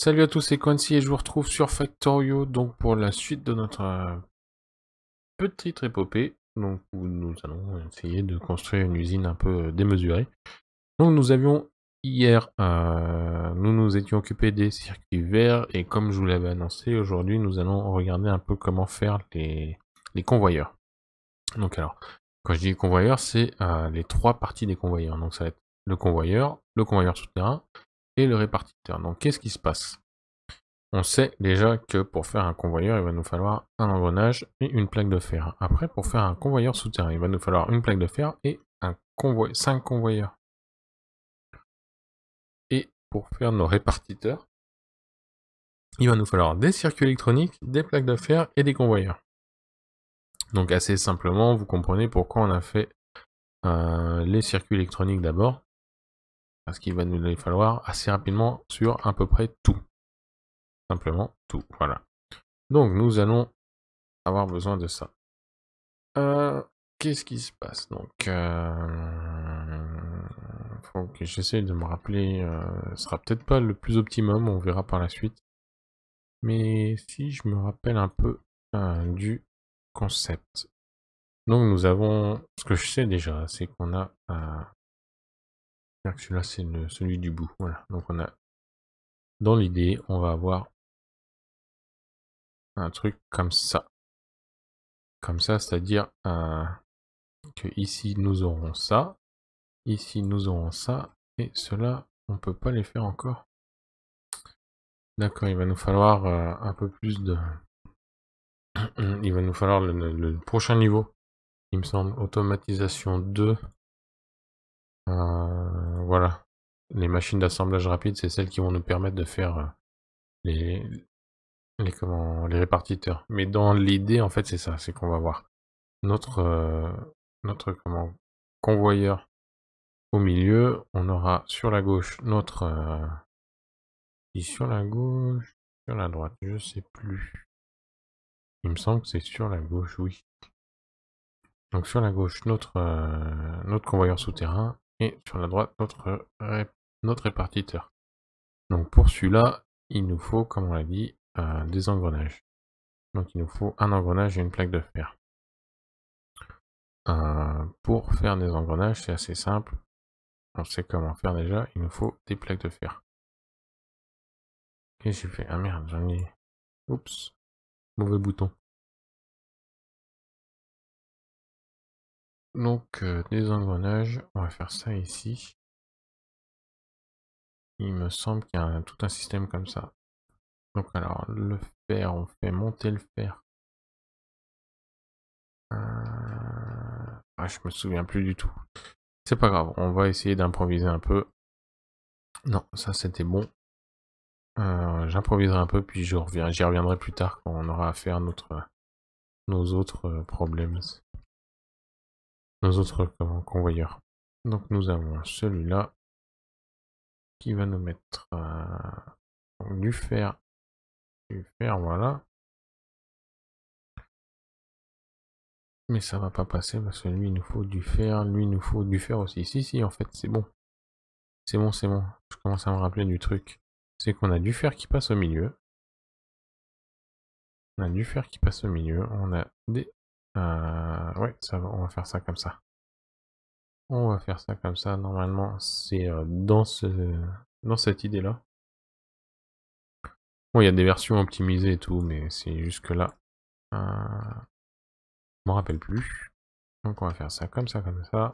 Salut à tous, c'est Quincy et je vous retrouve sur Factorio donc pour la suite de notre euh, petite épopée donc, où nous allons essayer de construire une usine un peu euh, démesurée. Donc nous avions hier, euh, nous nous étions occupés des circuits verts et comme je vous l'avais annoncé, aujourd'hui nous allons regarder un peu comment faire les, les convoyeurs. Donc alors, quand je dis convoyeurs, c'est les trois parties des convoyeurs. Donc ça va être le convoyeur, le convoyeur souterrain et le répartiteur. Donc qu'est-ce qui se passe On sait déjà que pour faire un convoyeur, il va nous falloir un engrenage et une plaque de fer. Après, pour faire un convoyeur souterrain, il va nous falloir une plaque de fer et un convoyeur, cinq convoyeurs. Et pour faire nos répartiteurs, il va nous falloir des circuits électroniques, des plaques de fer et des convoyeurs. Donc assez simplement, vous comprenez pourquoi on a fait euh, les circuits électroniques d'abord. Parce qu'il va nous falloir assez rapidement sur à peu près tout. Simplement tout, voilà. Donc nous allons avoir besoin de ça. Euh, qu'est-ce qui se passe Donc, euh, faut que j'essaie de me rappeler. Euh, ce sera peut-être pas le plus optimum, on verra par la suite. Mais si je me rappelle un peu euh, du concept. Donc nous avons, ce que je sais déjà, c'est qu'on a celui-là, c'est celui du bout. Voilà. Donc on a, dans l'idée, on va avoir un truc comme ça. Comme ça, c'est-à-dire euh, que ici, nous aurons ça. Ici, nous aurons ça. Et cela, on peut pas les faire encore. D'accord, il va nous falloir euh, un peu plus de... il va nous falloir le, le prochain niveau. Il me semble automatisation 2. Euh, voilà. Les machines d'assemblage rapide, c'est celles qui vont nous permettre de faire euh, les, les, comment, les répartiteurs. Mais dans l'idée, en fait, c'est ça, c'est qu'on va voir notre, euh, notre comment, convoyeur au milieu. On aura sur la gauche notre... sur la gauche, sur la droite, je sais plus. Il me semble que c'est sur la gauche, oui. Donc sur la gauche, notre, notre convoyeur souterrain et sur la droite notre, notre répartiteur. Donc pour celui-là, il nous faut, comme on l'a dit, euh, des engrenages. Donc il nous faut un engrenage et une plaque de fer. Euh, pour faire des engrenages, c'est assez simple. On sait comment faire déjà. Il nous faut des plaques de fer. Qu'est-ce que j'ai fait Ah merde, j'en ai... Oups. Mauvais bouton. Donc, euh, désengrenage, des on va faire ça ici. Il me semble qu'il y a tout un système comme ça. Donc alors, le fer, on fait monter le fer. Euh, ah, je me souviens plus du tout. C'est pas grave, on va essayer d'improviser un peu. Non, ça c'était bon. Euh, J'improviserai un peu, puis j'y reviendrai plus tard quand on aura à faire nos autres problèmes nos autres convoyeurs. Donc nous avons celui-là qui va nous mettre euh, du fer. Du fer, voilà. Mais ça va pas passer parce que lui il nous faut du fer, lui il nous faut du fer aussi. Si si en fait c'est bon. C'est bon, c'est bon. Je commence à me rappeler du truc. C'est qu'on a du fer qui passe au milieu. On a du fer qui passe au milieu. On a des euh, ouais, ça, on va faire ça comme ça. On va faire ça comme ça. Normalement, c'est euh, dans, ce, dans cette idée-là. Bon, il y a des versions optimisées et tout, mais c'est jusque là. Euh, m'en rappelle plus. Donc on va faire ça comme ça, comme ça.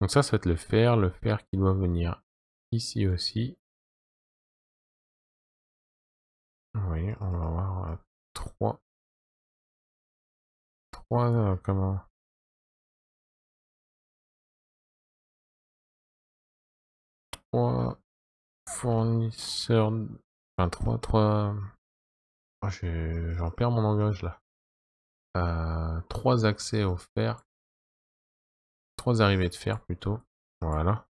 Donc ça, ça le fer. Le fer qui doit venir ici aussi. Oui, on va avoir 3. Euh, 3 euh, fournisseurs. Enfin, 3 3... j'en perds mon langage là. 3 euh, accès aux fer. 3 arrivées de fer plutôt. Voilà.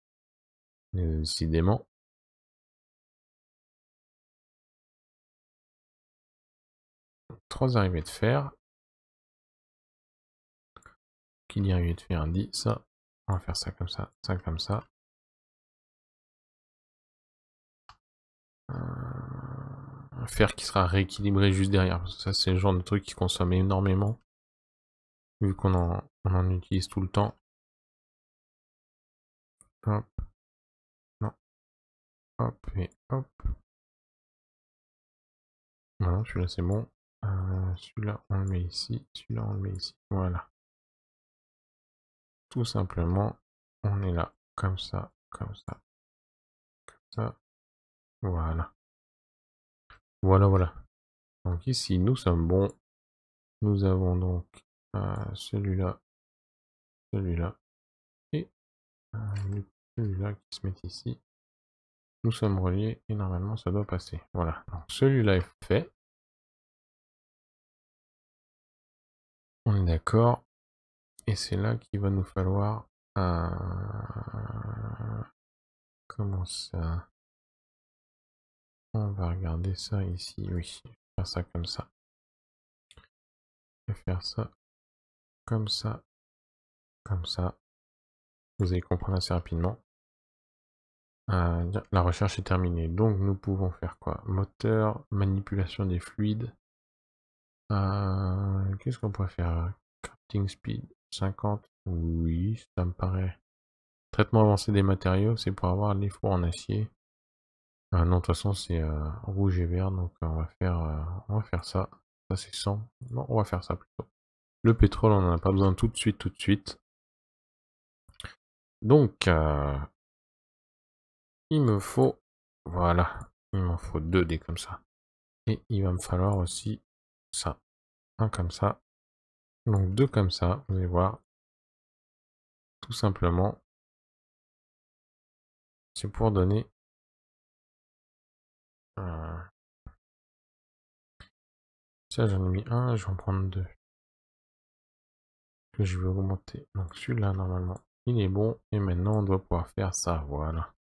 Décidément. 3 arrivées de fer il y a eu de faire un 10. On va faire ça comme ça, ça comme ça. Euh, faire qui sera rééquilibré juste derrière. Parce que ça, c'est le genre de truc qui consomme énormément. Vu qu'on en, utilise tout le temps. Hop. Non. Hop et hop. Voilà, celui-là c'est bon. Euh, celui-là on le met ici. Celui-là on le met ici. Voilà simplement, on est là, comme ça, comme ça, comme ça, voilà. Voilà, voilà. Donc ici, nous sommes bons. Nous avons donc euh, celui-là, celui-là, et euh, celui-là qui se met ici. Nous sommes reliés et normalement ça doit passer. Voilà, donc celui-là est fait. On est d'accord. Et c'est là qu'il va nous falloir euh, Comment ça On va regarder ça ici. Oui, faire ça comme ça. faire ça comme ça. Comme ça. Vous allez comprendre assez rapidement. Euh, la recherche est terminée. Donc nous pouvons faire quoi Moteur, manipulation des fluides. Euh, qu'est-ce qu'on pourrait faire Crafting speed. 50, oui, ça me paraît. Traitement avancé des matériaux, c'est pour avoir les fours en acier. Ah non, de toute façon, c'est euh, rouge et vert, donc euh, on va faire, euh, on va faire ça. Ça, c'est 100. Non, on va faire ça plutôt. Le pétrole, on n'en a pas besoin tout de suite, tout de suite. Donc, il me faut... Voilà, il m'en faut deux dés comme ça. Et il va me falloir aussi ça. Un comme ça donc deux comme ça, vous allez voir. Tout simplement, c'est pour donner ça j'en ai mis un, je vais en prendre deux. Que je vais augmenter. Donc celui-là normalement il est bon. Et maintenant on doit pouvoir faire ça, voilà.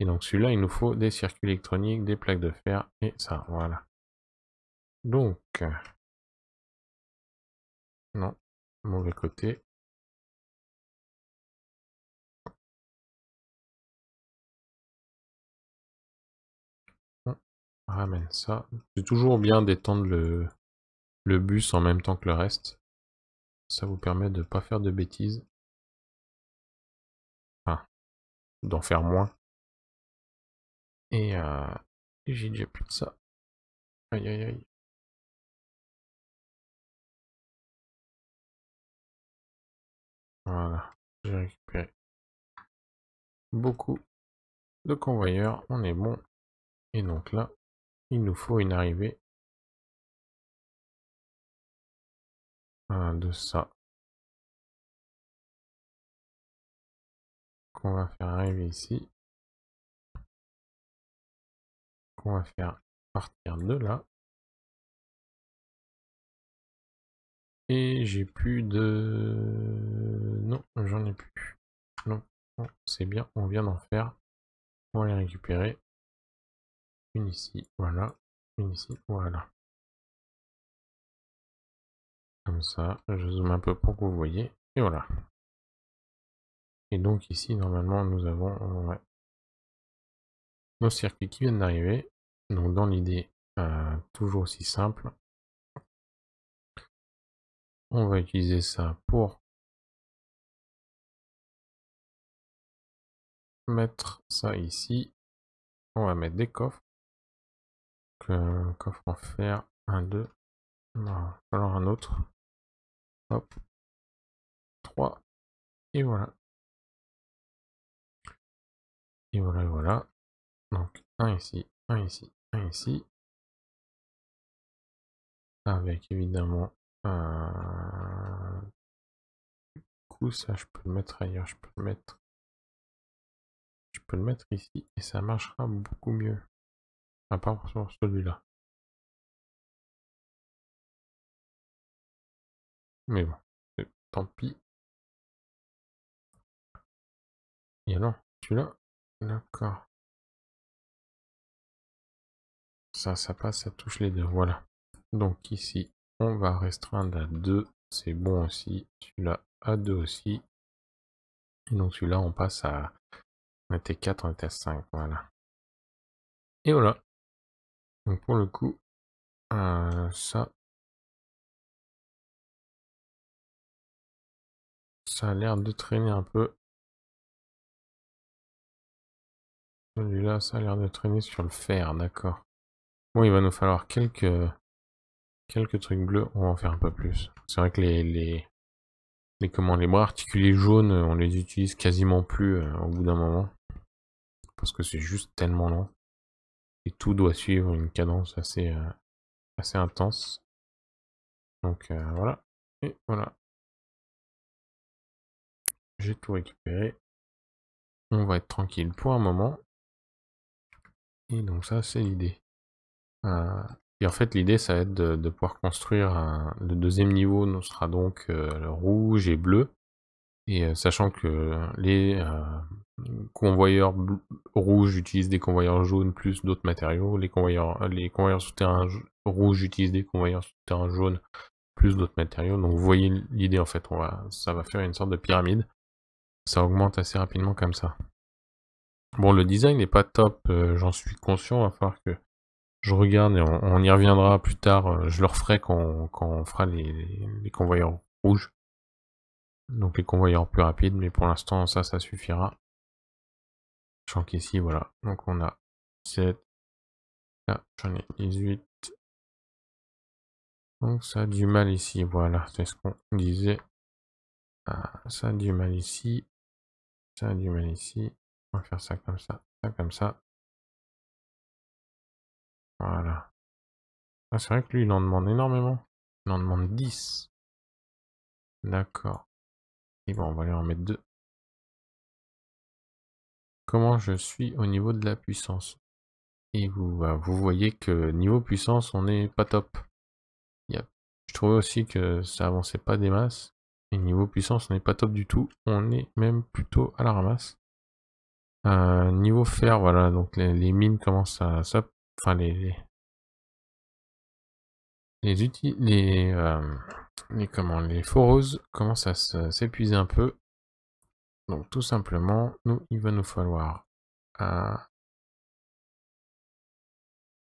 Et donc celui-là il nous faut des circuits électroniques, des plaques de fer et ça, voilà. Donc non, mauvais côté. On ramène ça. C'est toujours bien d'étendre le, le bus en même temps que le reste. Ça vous permet de ne pas faire de bêtises. Enfin, d'en faire moins. Et euh, j'ai déjà plus de ça. Aïe aïe aïe. Voilà, j'ai récupéré beaucoup de convoyeurs, on est bon. Et donc là, il nous faut une arrivée de ça. Qu'on va faire arriver ici. Qu'on va faire partir de là. Et j'ai plus de j'en ai plus. Non, c'est bien, on vient d'en faire. On va les récupérer. Une ici, voilà. Une ici, voilà. Comme ça, je zoome un peu pour que vous voyez. Et voilà. Et donc ici, normalement, nous avons nos circuits qui viennent d'arriver. Donc dans l'idée, euh, toujours aussi simple. On va utiliser ça pour mettre ça ici. On va mettre des coffres. Donc, coffre en fer, un, deux. alors un autre. Hop. trois, Et voilà. Et voilà, voilà. Donc, un ici, un ici, un ici. Avec évidemment un... Euh, du coup, ça, je peux le mettre ailleurs, je peux le mettre je peux le mettre ici et ça marchera beaucoup mieux. À part sur celui-là. Mais bon, tant pis. Et alors, celui-là D'accord. Ça, ça passe, ça touche les deux. Voilà. Donc ici, on va restreindre à 2. C'est bon aussi. Celui-là à 2 aussi. Et donc celui-là, on passe à on était 4, on était 5, voilà. Et voilà. Donc pour le coup, euh, ça... Ça a l'air de traîner un peu. Celui-là, ça a l'air de traîner sur le fer, d'accord. Bon, il va nous falloir quelques, quelques trucs bleus. On va en faire un peu plus. C'est vrai que les, mais comment les bras articulés jaunes, euh, on les utilise quasiment plus euh, au bout d'un moment. Parce que c'est juste tellement lent. Et tout doit suivre une cadence assez, euh, assez intense. Donc voilà. Et voilà. J'ai tout récupéré. On va être tranquille pour un moment. Et donc ça, c'est l'idée. Et en fait, l'idée, ça va être de, pouvoir construire le deuxième niveau. Nous sera donc euh, le rouge et bleu. Et euh, sachant que les euh, convoyeurs rouges utilisent des convoyeurs jaunes plus d'autres matériaux, les convoyeurs, les convoyeurs souterrains rouges utilisent des convoyeurs souterrains jaunes plus d'autres matériaux. Donc vous voyez l'idée en fait, on va, ça va faire une sorte de pyramide. Ça augmente assez rapidement comme ça. Bon, le design n'est pas top, j'en suis conscient, il va falloir que je regarde et on, y reviendra plus tard. Euh, je le referai quand, quand on fera les, les, convoyeurs rouges. Donc les convoyeurs plus rapides, mais pour l'instant ça, ça suffira. Je qu'ici, voilà. Donc on a 7. Là, ah, j'en ai 18. Donc ça a du mal ici, voilà, c'est ce qu'on disait. Ah, ça a du mal ici. Ça a du mal ici. On va faire ça comme ça, ça comme ça. Voilà. Ah, c'est vrai que lui, il en demande énormément. Il en demande 10. D'accord. Et bon, on va aller en mettre 2. Comment je suis au niveau de la puissance Et vous, bah, vous voyez que niveau puissance, on n'est pas top. Je trouvais aussi que ça avançait pas des masses. Et niveau puissance, on n'est pas top du tout. On est même plutôt à la ramasse. Euh, niveau fer, voilà, donc les, mines commencent à, ça, enfin les les outils, les, euh, les comment, les foreuses commencent à s'épuiser un peu. Donc tout simplement, nous, il va nous falloir euh,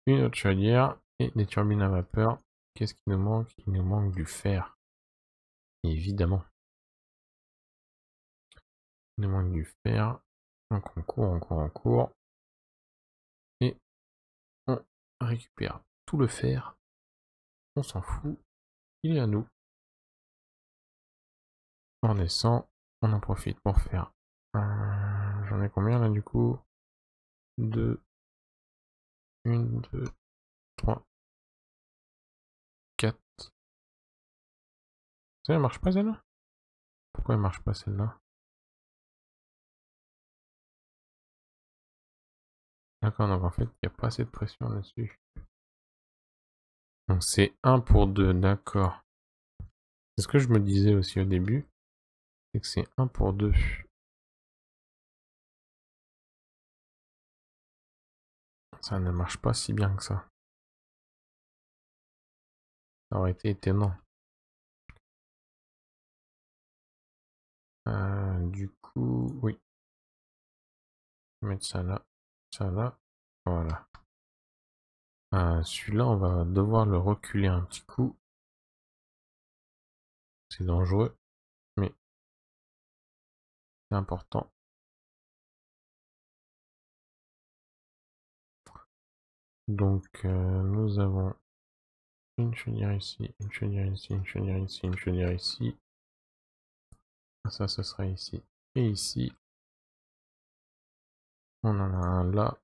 une autre chaudière et des turbines à vapeur. Qu'est-ce qui nous manque Il nous manque du fer, évidemment. Il nous manque du fer. Donc on court, on court, on court récupère tout le fer. On s'en fout. Il est à nous. On descend. On en profite pour faire. J'en ai combien là du coup 2, 1, 2, 3, 4. Ça ne marche pas celle-là Pourquoi elle marche pas celle-là D'accord, donc en fait, il n'y a pas assez de pression là-dessus. Donc c'est 1 pour 2, d'accord. C'est ce que je me disais aussi au début, c'est que c'est 1 pour 2. Ça ne marche pas si bien que ça. Ça aurait été étonnant. Euh, du coup, oui. Je vais mettre ça là là, voilà. Euh, celui-là, on va devoir le reculer un petit coup. C'est dangereux, mais c'est important. Donc, euh, nous avons une chenille ici, une chenille ici, une chenille ici, une chenille ici. Ça, ce sera ici et ici. On en a un là.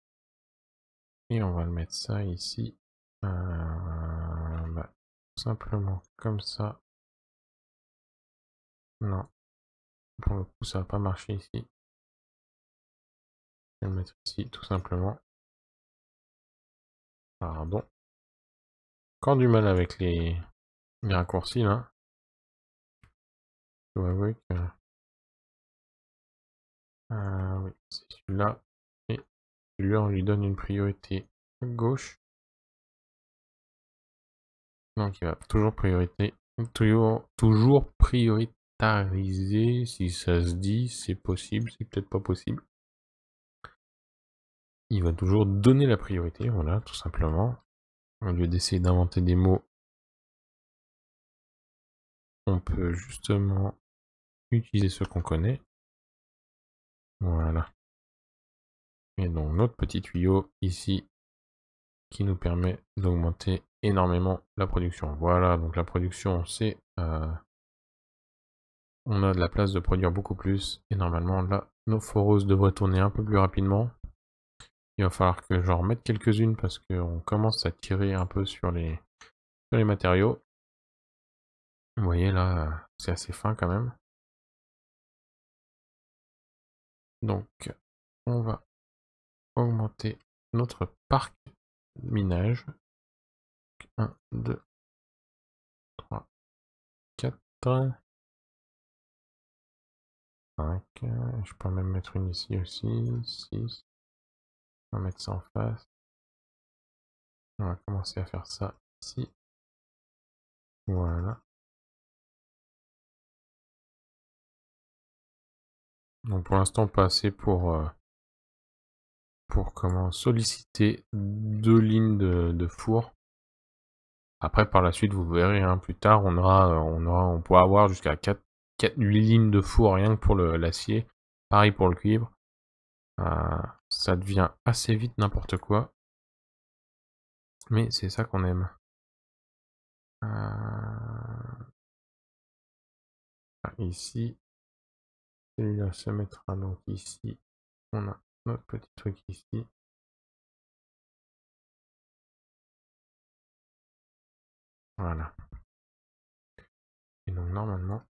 Et on va le mettre ça ici. Euh, bah, simplement comme ça. Non. Pour le coup, ça va pas marcher ici. Je vais le mettre ici, tout simplement. Pardon. Quand du mal avec les, raccourcis, là. Je dois avouer que... Euh, oui, c'est celui-là lui on lui donne une priorité gauche. Donc il va toujours priorité, toujours, toujours prioritariser si ça se dit, c'est possible, c'est peut-être pas possible. Il va toujours donner la priorité, voilà, tout simplement. Au lieu d'essayer d'inventer des mots, on peut justement utiliser ce qu'on connaît. Voilà et donc notre petit tuyau ici qui nous permet d'augmenter énormément la production. Voilà, donc la production c'est... Euh, on a de la place de produire beaucoup plus et normalement là nos foreuses devraient tourner un peu plus rapidement. Il va falloir que j'en remette quelques-unes parce qu'on commence à tirer un peu sur les, sur les matériaux. Vous voyez là, c'est assez fin quand même. Donc, on va augmenter notre parc minage. 1, 2, 3, 4, 5. Je peux même mettre une ici aussi. 6. On va mettre ça en face. On va commencer à faire ça ici. Voilà. Donc pour l'instant pas assez pour... Euh, pour comment solliciter deux lignes de, four. Après, par la suite, vous verrez, hein, plus tard, on aura, euh, on aura, on pourra avoir jusqu'à 4, lignes de four rien que pour l'acier. Pareil pour le cuivre. Euh, ça devient assez vite n'importe quoi. Mais c'est ça qu'on aime. Euh, ah, ici, celui-là se mettra hein, donc ici. On a notre petit truc ici. Voilà. Et donc normalement,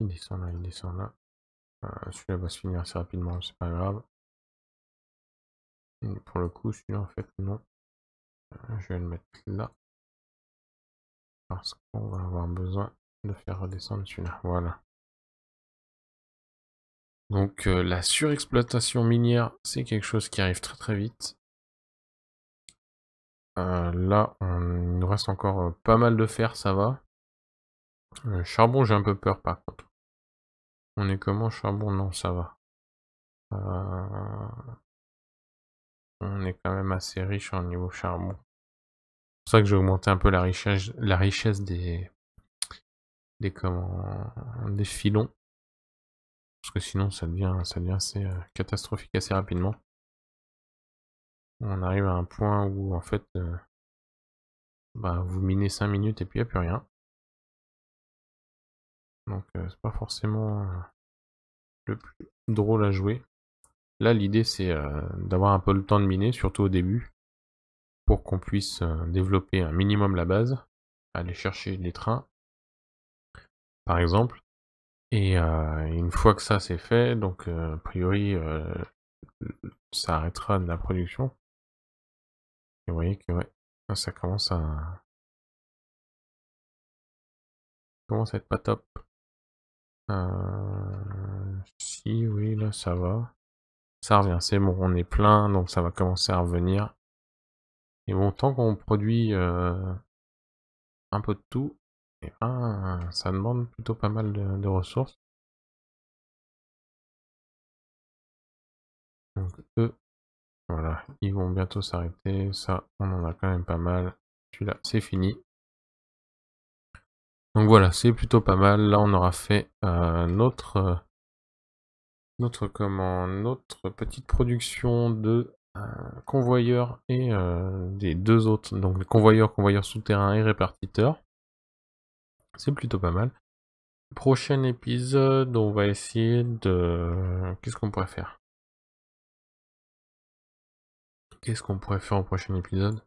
il descend là, il descend là. Euh, celui-là va se finir assez rapidement, c'est pas grave. pour le coup, celui-là en fait non. Euh, je vais le mettre là. Parce qu'on va avoir besoin de faire redescendre celui-là. Voilà. Donc euh, la surexploitation minière, c'est quelque chose qui arrive très très vite. Euh, là, on, il nous reste encore euh, pas mal de fer, ça va. charbon, j'ai un peu peur par contre. On est comment charbon Non, ça va. On est quand même assez riche en niveau charbon. C'est pour ça que j'ai augmenté un peu la richesse, la richesse des, des, des filons. Parce que sinon, ça devient, ça devient assez euh, catastrophique assez rapidement. On arrive à un point où, en fait, euh, bah, vous minez 5 minutes et puis il n'y a plus rien. Donc, euh, c'est pas forcément le plus drôle à jouer. Là, l'idée, c'est d'avoir un peu le temps de miner, surtout au début, pour qu'on puisse développer un minimum la base, aller chercher les trains, par exemple, et euh, une fois que ça c'est fait, donc euh, a priori euh, ça arrêtera de la production. Et vous voyez que ouais, ça commence à ça commence à être pas top. Euh, si oui là ça va. Ça revient, c'est bon, on est plein, donc ça va commencer à revenir. Et bon, tant qu'on produit un peu de tout, et ah, ça demande plutôt pas mal de, ressources. Donc eux, voilà, ils vont bientôt s'arrêter. Ça, on en a quand même pas mal. Celui-là, c'est fini. Donc voilà, c'est plutôt pas mal. Là, on aura fait euh, notre, euh, notre, comment, notre petite production de euh, convoyeurs et des deux autres. Donc les convoyeurs, convoyeurs souterrains et répartiteurs. C'est plutôt pas mal. Prochain épisode, on va essayer de... Qu'est-ce qu'on pourrait faire Qu'est-ce qu'on pourrait faire au prochain épisode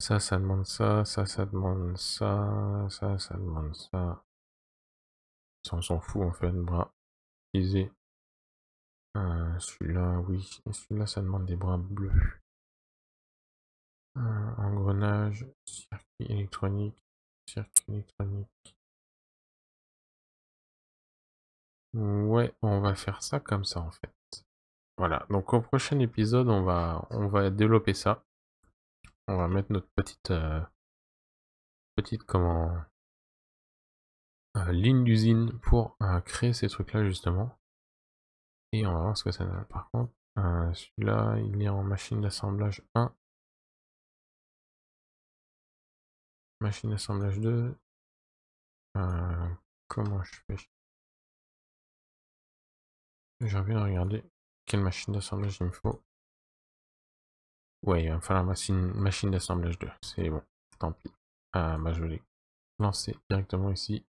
Ça, ça demande ça, ça, ça demande ça, ça, ça demande ça. Ça, on s'en fout en fait, bras aisés. Euh, celui-là, oui. Et celui-là, ça demande des bras bleus. Euh, engrenage, circuit électronique, Ouais, on va faire ça comme ça en fait. Voilà, donc au prochain épisode, on va, on va développer ça. On va mettre notre petite... Euh, petite comment... Euh, ligne d'usine pour euh, créer ces trucs-là justement. Et on va voir ce que ça donne. Par contre, celui-là, il est en machine d'assemblage 1. Machine d'assemblage 2. Euh, comment je fais J'ai envie de regarder quelle machine d'assemblage il me faut. Ouais, il va falloir machine, machine d'assemblage 2. C'est bon, tant pis. Ah, bah, je vais lancer directement ici.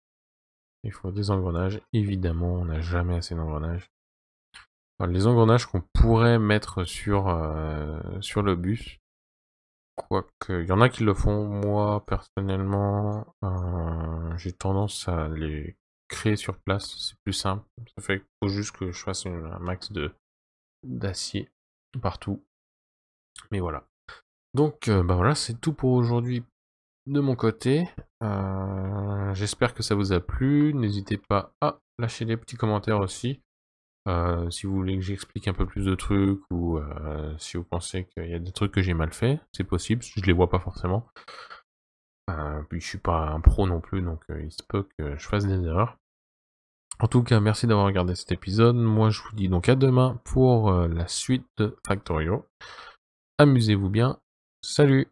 Il faut des engrenages. Évidemment, on n'a jamais assez d'engrenages. les engrenages qu'on pourrait mettre sur, euh, sur le bus, Quoique, il y en a qui le font. Moi, personnellement, euh, j'ai tendance à les créer sur place. C'est plus simple. Ça fait faut juste que je fasse un max de d'acier partout. Mais voilà. Donc, euh, bah voilà, c'est tout pour aujourd'hui de mon côté. Euh, j'espère que ça vous a plu. N'hésitez pas à lâcher des petits commentaires aussi. Euh, si vous voulez que j'explique un peu plus de trucs ou euh, si vous pensez qu'il y a des trucs que j'ai mal fait, c'est possible, je les vois pas forcément. Euh, puis je suis pas un pro non plus, donc il se peut que je fasse des erreurs. En tout cas, merci d'avoir regardé cet épisode. Moi, je vous dis donc à demain pour la suite de Factorio. Amusez-vous bien. Salut